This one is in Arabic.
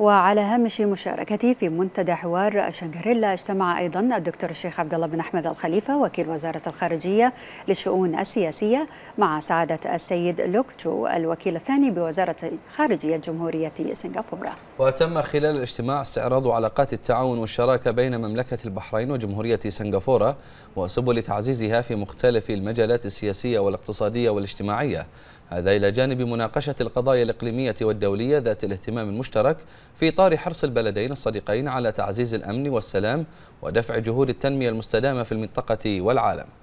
وعلى هامش مشاركته في منتدى حوار شنغريلا اجتمع ايضا الدكتور الشيخ عبد الله بن احمد الخليفه وكيل وزاره الخارجيه للشؤون السياسيه مع سعاده السيد لوك تشو الوكيل الثاني بوزاره خارجيه جمهوريه سنغافوره. وتم خلال الاجتماع استعراض علاقات التعاون والشراكه بين مملكه البحرين وجمهوريه سنغافوره وسبل تعزيزها في مختلف المجالات السياسيه والاقتصاديه والاجتماعيه هذا إلى جانب مناقشة القضايا الإقليمية والدولية ذات الاهتمام المشترك في إطار حرص البلدين الصديقين على تعزيز الأمن والسلام ودفع جهود التنمية المستدامة في المنطقة والعالم